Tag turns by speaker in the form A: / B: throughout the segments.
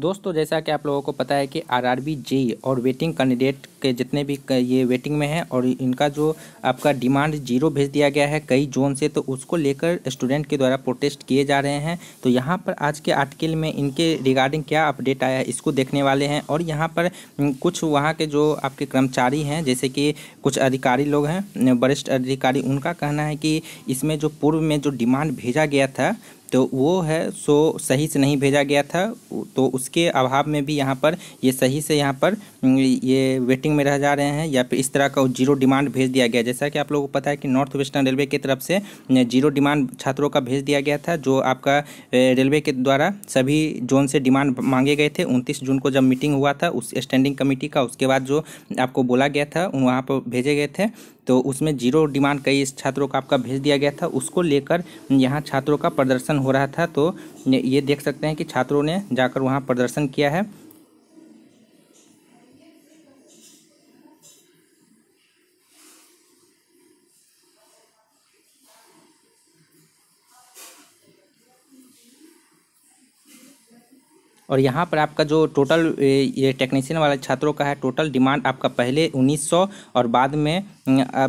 A: दोस्तों जैसा कि आप लोगों को पता है कि आरआरबी जेई और वेटिंग कैंडिडेट के जितने भी ये वेटिंग में हैं और इनका जो आपका डिमांड जीरो भेज दिया गया है कई जोन से तो उसको लेकर स्टूडेंट के द्वारा प्रोटेस्ट किए जा रहे हैं तो यहाँ पर आज के आर्टिकल में इनके रिगार्डिंग क्या अपडेट आया है इसको देखने वाले हैं और यहाँ पर कुछ वहाँ के जो आपके कर्मचारी हैं जैसे कि कुछ अधिकारी लोग हैं वरिष्ठ अधिकारी उनका कहना है कि इसमें जो पूर्व में जो डिमांड भेजा गया था तो वो है सो सही से नहीं भेजा गया था तो उसके अभाव में भी यहाँ पर ये सही से यहाँ पर ये वेटिंग में रह जा रहे हैं या फिर इस तरह का जीरो डिमांड भेज दिया गया जैसा कि आप लोगों को पता है कि नॉर्थ वेस्टर्न रेलवे की तरफ से जीरो डिमांड छात्रों का भेज दिया गया था जो आपका रेलवे के द्वारा सभी जोन से डिमांड मांगे गए थे उनतीस जून को जब मीटिंग हुआ था उस स्टैंडिंग कमेटी का उसके बाद जो आपको बोला गया था वहाँ पर भेजे गए थे तो उसमें जीरो डिमांड कई छात्रों का आपका भेज दिया गया था उसको लेकर यहाँ छात्रों का प्रदर्शन हो रहा था तो ये देख सकते हैं कि छात्रों ने जाकर वहाँ प्रदर्शन किया है और यहाँ पर आपका जो टोटल ये टेक्नीशियन वाले छात्रों का है टोटल डिमांड आपका पहले 1900 और बाद में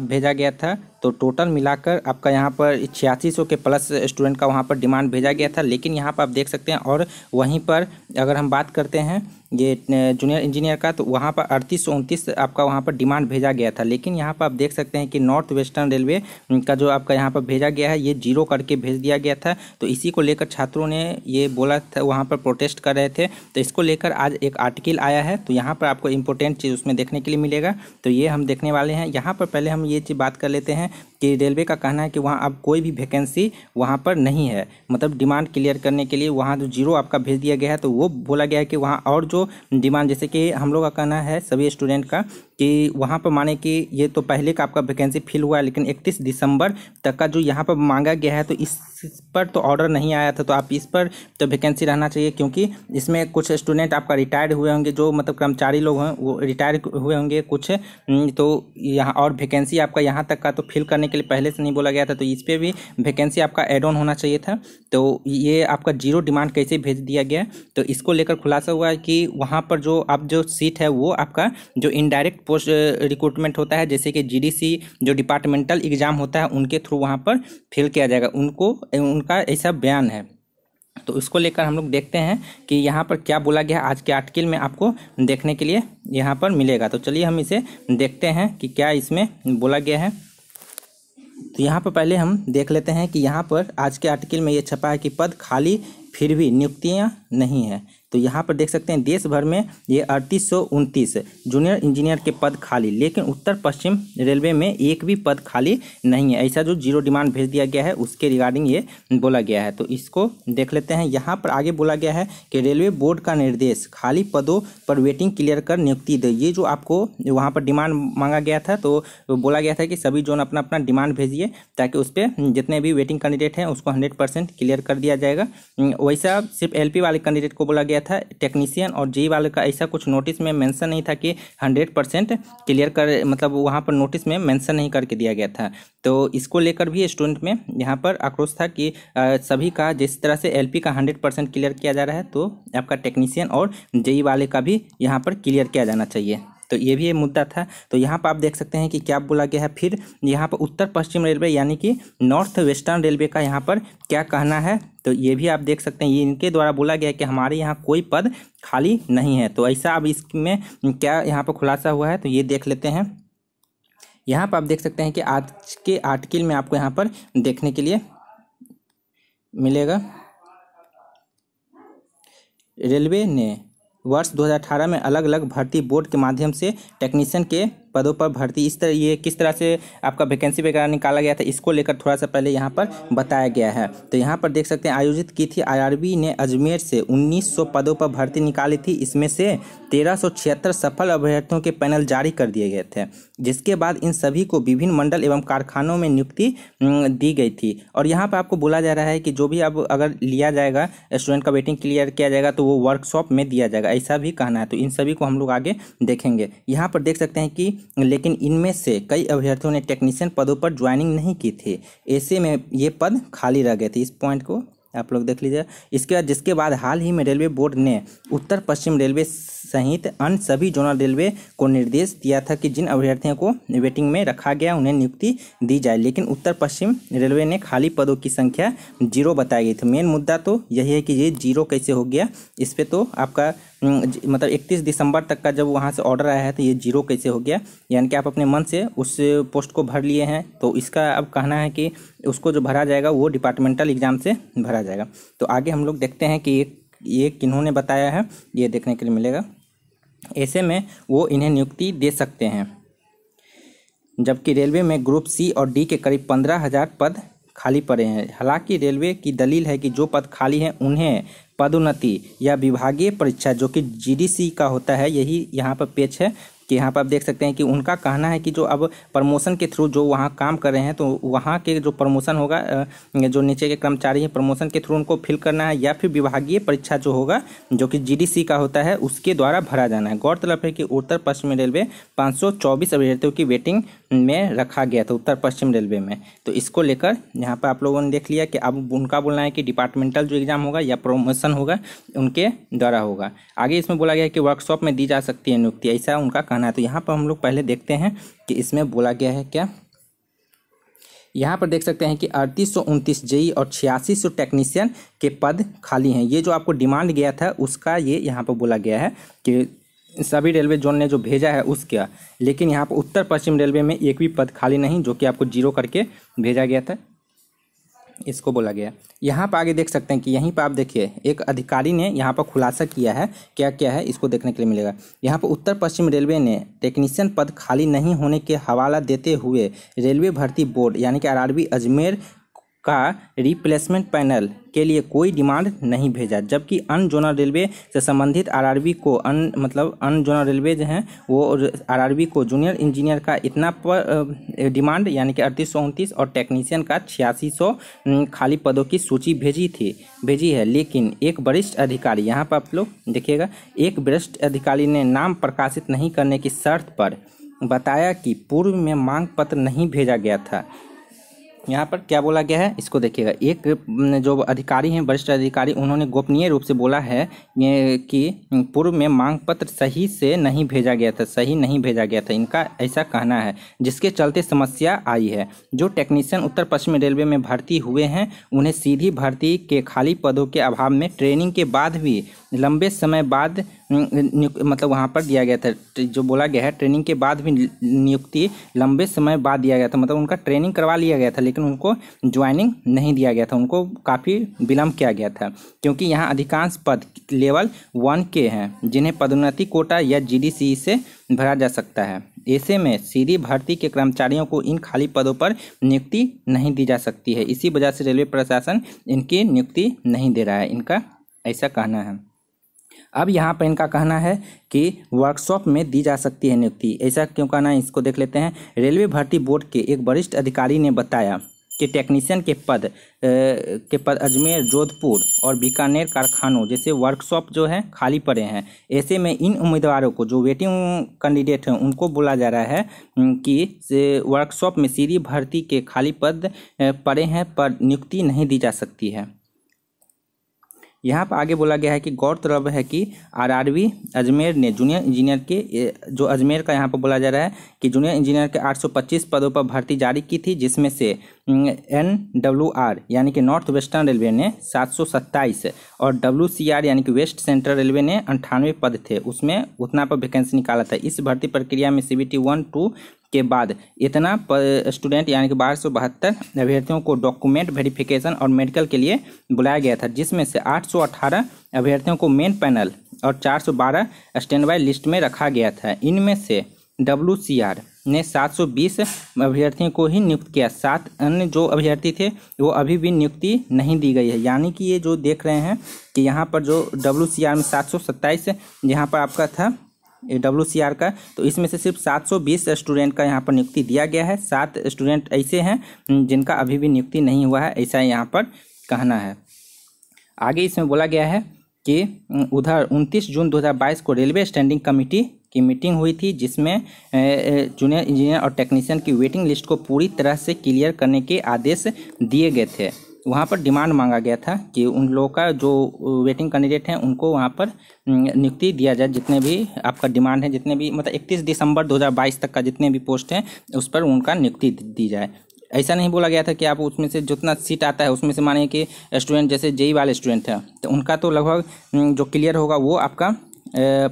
A: भेजा गया था तो टोटल मिलाकर आपका यहाँ पर छियासी सौ के प्लस स्टूडेंट का वहाँ पर डिमांड भेजा गया था लेकिन यहाँ पर आप देख सकते हैं और वहीं पर अगर हम बात करते हैं ये जूनियर इंजीनियर का तो वहाँ पर अड़तीस सौ उनतीस आपका वहाँ पर डिमांड भेजा गया था लेकिन यहाँ पर आप देख सकते हैं कि नॉर्थ वेस्टर्न रेलवे का जो आपका यहाँ पर भेजा गया है ये जीरो करके भेज दिया गया था तो इसी को लेकर छात्रों ने ये बोला था वहाँ पर प्रोटेस्ट कर रहे थे तो इसको लेकर आज एक आर्टिकल आया है तो यहाँ पर आपको इंपॉर्टेंट चीज़ उसमें देखने के लिए मिलेगा तो ये हम देखने वाले हैं यहाँ पर पहले हम ये चीज़ बात कर लेते हैं कि रेलवे का कहना है कि वहाँ अब कोई भी वैकेंसी वहाँ पर नहीं है मतलब डिमांड क्लियर करने के लिए वहाँ जो जीरो आपका भेज दिया गया है तो वो बोला गया है कि वहाँ और जो डिमांड जैसे कि हम लोग का कहना है सभी स्टूडेंट का कि वहाँ पर माने कि ये तो पहले का आपका वैकेंसी फिल हुआ है लेकिन इकतीस दिसंबर तक का जो यहाँ पर मांगा गया है तो इस पर तो ऑर्डर नहीं आया था तो आप इस पर तो वैकेंसी रहना चाहिए क्योंकि इसमें कुछ स्टूडेंट आपका रिटायर्ड हुए होंगे जो मतलब कर्मचारी लोग हैं वो रिटायर हुए होंगे कुछ हम्म, तो यहाँ और वैकेंसी आपका यहाँ तक का तो फिल करने के लिए पहले से नहीं बोला गया था तो इस पर भी वैकेंसी आपका एड ऑन होना चाहिए था तो ये आपका जीरो डिमांड कैसे भेज दिया गया तो इसको लेकर खुलासा हुआ है कि वहाँ पर जो आप जो सीट है वो आपका जो इनडायरेक्ट पोस्ट रिक्रूटमेंट uh, होता है जैसे कि जीडीसी जो डिपार्टमेंटल एग्ज़ाम होता है उनके थ्रू वहाँ पर फिल किया जाएगा उनको उनका ऐसा बयान है तो उसको लेकर हम लोग देखते हैं कि यहाँ पर क्या बोला गया आज के आर्टिकल में आपको देखने के लिए यहाँ पर मिलेगा तो चलिए हम इसे देखते हैं कि क्या इसमें बोला गया है तो यहाँ पर पहले हम देख लेते हैं कि यहाँ पर आज के आर्टिकल में ये छपा है कि पद खाली फिर भी नियुक्तियाँ नहीं है तो यहाँ पर देख सकते हैं देश भर में ये अड़तीस जूनियर इंजीनियर के पद खाली लेकिन उत्तर पश्चिम रेलवे में एक भी पद खाली नहीं है ऐसा जो जीरो डिमांड भेज दिया गया है उसके रिगार्डिंग ये बोला गया है तो इसको देख लेते हैं यहाँ पर आगे बोला गया है कि रेलवे बोर्ड का निर्देश खाली पदों पर वेटिंग क्लियर कर नियुक्ति दे ये जो आपको वहाँ पर डिमांड मांगा गया था तो बोला गया था कि सभी जोन अपना अपना डिमांड भेजिए ताकि उस पर जितने भी वेटिंग कैंडिडेट हैं उसको हंड्रेड क्लियर कर दिया जाएगा वैसा सिर्फ एल वाले कैंडिडेट को बोला गया गया था टेक्नीशियन और जी वाले का ऐसा कुछ नोटिस में मेंशन नहीं था कि हंड्रेड परसेंट क्लियर कर मतलब वहाँ पर नोटिस में मेंशन नहीं करके दिया गया था तो इसको लेकर भी स्टूडेंट में यहाँ पर आक्रोश था कि सभी का जिस तरह से एलपी का हंड्रेड परसेंट क्लियर किया जा रहा है तो आपका टेक्नीशियन और जेई वाले का भी यहाँ पर क्लियर किया जाना चाहिए तो ये भी एक मुद्दा था तो यहाँ पर आप देख सकते हैं कि क्या बोला गया है फिर यहाँ पर उत्तर पश्चिम रेलवे यानी कि नॉर्थ वेस्टर्न रेलवे का यहाँ पर क्या कहना है तो ये भी आप देख सकते हैं ये इनके द्वारा बोला गया है कि हमारे यहाँ कोई पद खाली नहीं है तो ऐसा अब इसमें क्या यहाँ पर खुलासा हुआ है तो ये देख लेते हैं यहाँ पर आप देख सकते हैं कि आज के आर्टिकल में आपको यहाँ पर देखने के लिए मिलेगा रेलवे ने वर्ष 2018 में अलग अलग भर्ती बोर्ड के माध्यम से टेक्नीशियन के पदों पर भर्ती इस तरह ये किस तरह से आपका वैकेंसी वगैरह निकाला गया था इसको लेकर थोड़ा सा पहले यहाँ पर बताया गया है तो यहाँ पर देख सकते हैं आयोजित की थी आई ने अजमेर से उन्नीस पदों पर भर्ती निकाली थी इसमें से तेरह सफल अभ्यर्थियों के पैनल जारी कर दिए गए थे जिसके बाद इन सभी को विभिन्न मंडल एवं कारखानों में नियुक्ति दी गई थी और यहाँ पर आपको बोला जा रहा है कि जो भी अब अगर लिया जाएगा स्टूडेंट का वेटिंग क्लियर किया जाएगा तो वो वर्कशॉप में दिया जाएगा ऐसा भी कहना है तो इन सभी को हम लोग आगे देखेंगे यहाँ पर देख सकते हैं कि लेकिन इनमें से कई अभ्यर्थियों ने टेक्नीशियन पदों पर ज्वाइनिंग नहीं की थी ऐसे में ये पद खाली रह गए थे इस पॉइंट को आप लोग देख लीजिए इसके बाद जिसके बाद हाल ही में रेलवे बोर्ड ने उत्तर पश्चिम रेलवे सहित अन्य सभी जोनल रेलवे को निर्देश दिया था कि जिन अभ्यर्थियों को वेटिंग में रखा गया उन्हें नियुक्ति दी जाए लेकिन उत्तर पश्चिम रेलवे ने खाली पदों की संख्या जीरो बताई गई थी मेन मुद्दा तो यही है कि ये जीरो कैसे हो गया इस पर तो आपका मतलब 31 दिसंबर तक का जब वहाँ से ऑर्डर आया है तो ये जीरो कैसे हो गया यानी कि आप अपने मन से उस पोस्ट को भर लिए हैं तो इसका अब कहना है कि उसको जो भरा जाएगा वो डिपार्टमेंटल एग्ज़ाम से भरा जाएगा तो आगे हम लोग देखते हैं कि ये ये किन्होंने बताया है ये देखने के लिए मिलेगा ऐसे में वो इन्हें नियुक्ति दे सकते हैं जबकि रेलवे में ग्रुप सी और डी के करीब पंद्रह हज़ार पद खाली पड़े हैं हालांकि रेलवे की दलील है कि जो पद खाली हैं उन्हें पदोन्नति या विभागीय परीक्षा जो कि जीडीसी का होता है यही यहाँ पर पेच है कि यहाँ पर आप देख सकते हैं कि उनका कहना है कि जो अब प्रमोशन के थ्रू जो वहाँ काम कर रहे हैं तो वहाँ के जो प्रमोशन होगा जो नीचे के कर्मचारी हैं प्रमोशन के थ्रू उनको फिल करना है या फिर विभागीय परीक्षा जो होगा जो कि जीडीसी का होता है उसके द्वारा भरा जाना है गौरतलब है कि उत्तर पश्चिमी रेलवे पाँच सौ अभ्यर्थियों की वेटिंग में रखा गया था उत्तर पश्चिम रेलवे में तो इसको लेकर यहाँ पर आप लोगों ने देख लिया कि अब उनका बोलना है कि डिपार्टमेंटल जो एग्ज़ाम होगा या प्रमोशन होगा उनके द्वारा होगा आगे इसमें बोला गया है कि वर्कशॉप में दी जा सकती है नियुक्ति ऐसा उनका कहना है तो यहाँ पर हम लोग पहले देखते हैं कि इसमें बोला गया है क्या यहाँ पर देख सकते हैं कि अड़तीस सौ उनतीस जेई और छियासी सौ टेक्नीशियन के पद खाली हैं ये जो आपको डिमांड गया था उसका ये यहाँ पर बोला गया है कि सभी रेलवे जोन ने जो भेजा है उसका लेकिन यहाँ पर उत्तर पश्चिम रेलवे में एक भी पद खाली नहीं जो कि आपको जीरो करके भेजा गया था इसको बोला गया यहाँ पर आगे देख सकते हैं कि यहीं पर आप देखिए एक अधिकारी ने यहाँ पर खुलासा किया है क्या क्या है इसको देखने के लिए मिलेगा यहाँ पर उत्तर पश्चिम रेलवे ने टेक्नीशियन पद खाली नहीं होने के हवाला देते हुए रेलवे भर्ती बोर्ड यानी कि आरआरबी अजमेर का रिप्लेसमेंट पैनल के लिए कोई डिमांड नहीं भेजा जबकि अन जोनल रेलवे से संबंधित आरआरबी को अन मतलब अन जोनल रेलवे जो हैं वो आरआरबी को जूनियर इंजीनियर का इतना पर डिमांड यानी कि अड़तीस सौ उनतीस और टेक्नीशियन का छियासी सौ खाली पदों की सूची भेजी थी भेजी है लेकिन एक वरिष्ठ अधिकारी यहाँ पर आप लोग देखिएगा एक वरिष्ठ अधिकारी ने नाम प्रकाशित नहीं करने की शर्त पर बताया कि पूर्व में मांग पत्र नहीं भेजा गया था यहाँ पर क्या बोला गया है इसको देखिएगा एक जो अधिकारी हैं वरिष्ठ अधिकारी उन्होंने गोपनीय रूप से बोला है ये कि पूर्व में मांग पत्र सही से नहीं भेजा गया था सही नहीं भेजा गया था इनका ऐसा कहना है जिसके चलते समस्या आई है जो टेक्नीशियन उत्तर पश्चिमी रेलवे में भर्ती हुए हैं उन्हें सीधी भर्ती के खाली पदों के अभाव में ट्रेनिंग के बाद भी लंबे समय बाद हम्म, मतलब वहाँ पर दिया गया था जो बोला गया है ट्रेनिंग के बाद भी नियुक्ति लंबे समय बाद दिया गया था मतलब उनका ट्रेनिंग करवा लिया गया था लेकिन उनको ज्वाइनिंग नहीं दिया गया था उनको काफ़ी विलम्ब किया गया था क्योंकि यहाँ अधिकांश पद लेवल वन के हैं जिन्हें पदोन्नति कोटा या जी e से भरा जा सकता है ऐसे में सीधी भर्ती के कर्मचारियों को इन खाली पदों पर नियुक्ति नहीं दी जा सकती है इसी वजह से रेलवे प्रशासन इनकी नियुक्ति नहीं दे रहा है इनका ऐसा कहना है अब यहाँ पर इनका कहना है कि वर्कशॉप में दी जा सकती है नियुक्ति ऐसा क्यों कहना है इसको देख लेते हैं रेलवे भर्ती बोर्ड के एक वरिष्ठ अधिकारी ने बताया कि टेक्नीशियन के पद ए, के पद अजमेर जोधपुर और बीकानेर कारखानों जैसे वर्कशॉप जो है खाली पड़े हैं ऐसे में इन उम्मीदवारों को जो वेटिंग कैंडिडेट हैं उनको बोला जा रहा है कि वर्कशॉप में सीधी भर्ती के खाली पद पड़े हैं पर नियुक्ति नहीं दी जा सकती है यहाँ पर आगे बोला गया है कि गौरतलब है कि आरआरबी अजमेर ने जूनियर इंजीनियर के जो अजमेर का यहाँ पर बोला जा रहा है कि जूनियर इंजीनियर के 825 पदों पर भर्ती जारी की थी जिसमें से एन डब्ल्यू आर यानी कि नॉर्थ वेस्टर्न रेलवे ने सत्ताईस और डब्ल्यू सी आर यानी कि वेस्ट सेंट्रल रेलवे ने अंठानवे पद थे उसमें उतना पर वैकेंसी निकाला था इस भर्ती प्रक्रिया में C B T one two के बाद इतना स्टूडेंट यानी कि बारह सौ बहत्तर अभ्यर्थियों को डॉक्यूमेंट वेरिफिकेशन और मेडिकल के लिए बुलाया गया था जिसमें से अठारह अभ्यर्थियों को मेन पैनल और चार सौ स्टैंड स्टैंडबाय लिस्ट में रखा गया था इनमें से डब्ल्यू सी आर ने 720 अभ्यर्थियों को ही नियुक्त किया सात अन्य जो अभ्यर्थी थे वो अभी भी नियुक्ति नहीं दी गई है यानी कि ये जो देख रहे हैं कि यहाँ पर जो डब्ल्यू में सात सौ यहाँ पर आपका था डब्ल्यू सी आर का तो इसमें से सिर्फ 720 स्टूडेंट का यहाँ पर नियुक्ति दिया गया है सात स्टूडेंट ऐसे हैं जिनका अभी भी नियुक्ति नहीं हुआ है ऐसा यहाँ पर कहना है आगे इसमें बोला गया है कि उधर 29 जून 2022 को रेलवे स्टैंडिंग कमेटी की मीटिंग हुई थी जिसमें जूनियर इंजीनियर और टेक्नीशियन की वेटिंग लिस्ट को पूरी तरह से क्लियर करने के आदेश दिए गए थे वहाँ पर डिमांड मांगा गया था कि उन लोगों का जो वेटिंग कैंडिडेट हैं उनको वहाँ पर नियुक्ति दिया जाए जितने भी आपका डिमांड है जितने भी मतलब 31 दिसंबर 2022 तक का जितने भी पोस्ट हैं उस पर उनका नियुक्ति दी जाए ऐसा नहीं बोला गया था कि आप उसमें से जितना सीट आता है उसमें से मानिए कि स्टूडेंट जैसे जेई वाले स्टूडेंट हैं तो उनका तो लगभग जो क्लियर होगा वो आपका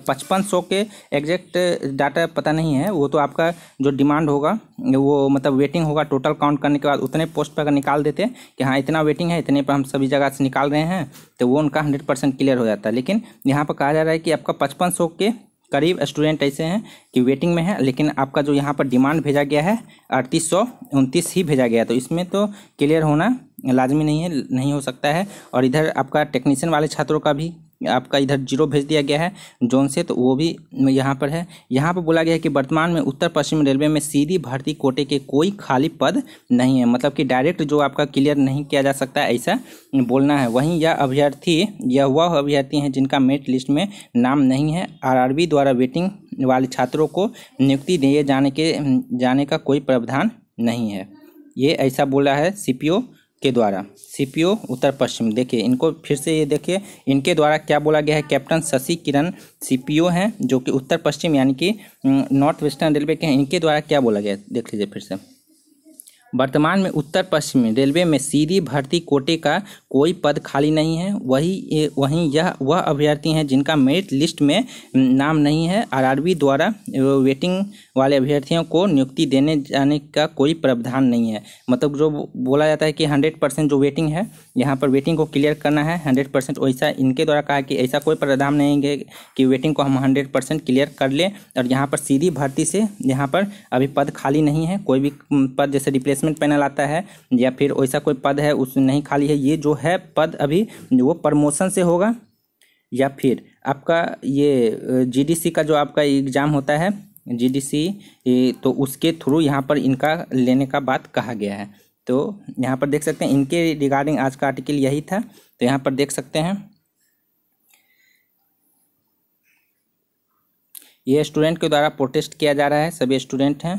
A: पचपन सौ के एग्जैक्ट डाटा पता नहीं है वो तो आपका जो डिमांड होगा वो मतलब वेटिंग होगा टोटल काउंट करने के बाद उतने पोस्ट पर अगर निकाल देते हैं कि हाँ इतना वेटिंग है इतने पर हम सभी जगह से निकाल रहे हैं तो वो उनका हंड्रेड परसेंट क्लियर हो जाता है लेकिन यहाँ पर कहा जा रहा है कि आपका पचपन सौ के करीब स्टूडेंट ऐसे हैं कि वेटिंग में है लेकिन आपका जो यहाँ पर डिमांड भेजा गया है अड़तीस सौ उनतीस ही भेजा गया तो इसमें तो क्लियर होना लाजमी नहीं है नहीं हो सकता है और इधर आपका टेक्नीशियन वाले छात्रों का भी आपका इधर जीरो भेज दिया गया है जोन से तो वो भी यहाँ पर है यहाँ पर बोला गया है कि वर्तमान में उत्तर पश्चिम रेलवे में सीधी भर्ती कोटे के कोई खाली पद नहीं है मतलब कि डायरेक्ट जो आपका क्लियर नहीं किया जा सकता ऐसा बोलना है वहीं यह अभ्यर्थी यह वह अभ्यर्थी हैं जिनका मेरिट लिस्ट में नाम नहीं है बी द्वारा वेटिंग वाले छात्रों को नियुक्ति दिए जाने के जाने का कोई प्रावधान नहीं है ये ऐसा बोला है ओ के द्वारा सीपीओ उत्तर पश्चिम देखिए इनको फिर से ये देखिए इनके द्वारा क्या बोला गया है कैप्टन शशि किरण सीपीओ हैं जो कि उत्तर पश्चिम यानी कि नॉर्थ वेस्टर्न रेलवे के हैं इनके द्वारा क्या बोला गया है देख लीजिए फिर से वर्तमान में उत्तर पश्चिम रेलवे में सीधी भर्ती कोटे का कोई पद खाली नहीं है वही वहीं यह वह अभ्यर्थी हैं जिनका मेरिट लिस्ट में नाम नहीं है आरआरबी द्वारा वेटिंग वाले अभ्यर्थियों को नियुक्ति देने जाने का कोई प्रावधान नहीं है मतलब जो बोला जाता है कि हंड्रेड परसेंट जो वेटिंग है यहाँ पर वेटिंग को क्लियर करना है हंड्रेड परसेंट वैसा इनके द्वारा कहा कि ऐसा कोई प्रावधान नहीं है कि वेटिंग को हम हंड्रेड परसेंट क्लियर कर लें और यहाँ पर सीधी भर्ती से यहाँ पर अभी पद खाली नहीं है कोई भी पद जैसे रिप्लेस रिप्लेसमेंट पैनल आता है या फिर वैसा कोई पद है उस नहीं खाली है ये जो है पद अभी वो प्रमोशन से होगा या फिर आपका ये जीडीसी का जो आपका एग्ज़ाम होता है जीडीसी तो उसके थ्रू यहाँ पर इनका लेने का बात कहा गया है तो यहाँ पर देख सकते हैं इनके रिगार्डिंग आज का आर्टिकल यही था तो यहाँ पर देख सकते हैं ये स्टूडेंट के द्वारा प्रोटेस्ट किया जा रहा है सभी स्टूडेंट हैं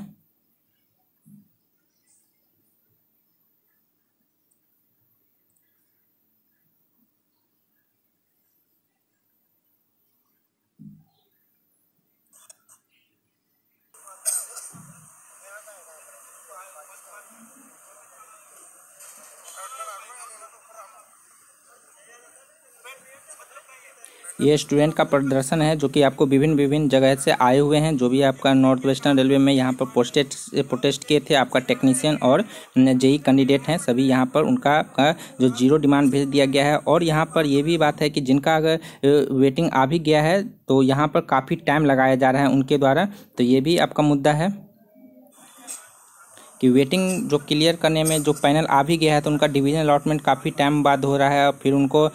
A: ये स्टूडेंट का प्रदर्शन है जो कि आपको विभिन्न विभिन्न जगह से आए हुए हैं जो भी आपका नॉर्थ वेस्टर्न रेलवे में यहाँ पर पोस्टेट प्रोटेस्ट किए थे आपका टेक्नीशियन और जेई कैंडिडेट हैं सभी यहाँ पर उनका आपका जो जीरो डिमांड भेज दिया गया है और यहाँ पर ये भी बात है कि जिनका अगर वेटिंग आ भी गया है तो यहाँ पर काफ़ी टाइम लगाया जा रहा है उनके द्वारा तो ये भी आपका मुद्दा है कि वेटिंग जो क्लियर करने में जो पैनल आ भी गया है तो उनका डिवीजन अलॉटमेंट काफ़ी टाइम बाद हो रहा है और फिर उनको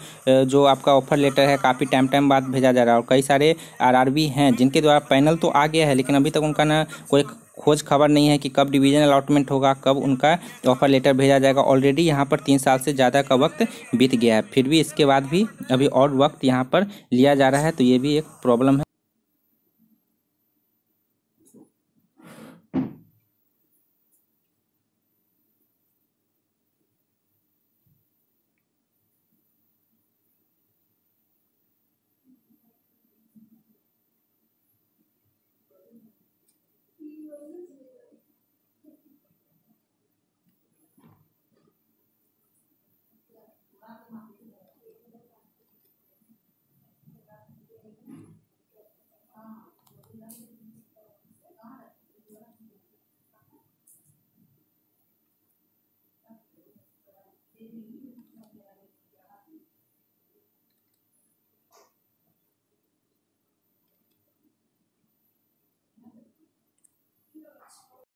A: जो आपका ऑफर लेटर है काफ़ी टाइम टाइम बाद भेजा जा रहा है और कई सारे आरआरबी हैं जिनके द्वारा पैनल तो आ गया है लेकिन अभी तक उनका ना कोई खोज खबर नहीं है कि कब डिवीजन अलाटमेंट होगा कब उनका ऑफर लेटर भेजा जाएगा ऑलरेडी यहाँ पर तीन साल से ज़्यादा का वक्त बीत गया है फिर भी इसके बाद भी अभी और वक्त यहाँ पर लिया जा रहा है तो ये भी एक प्रॉब्लम है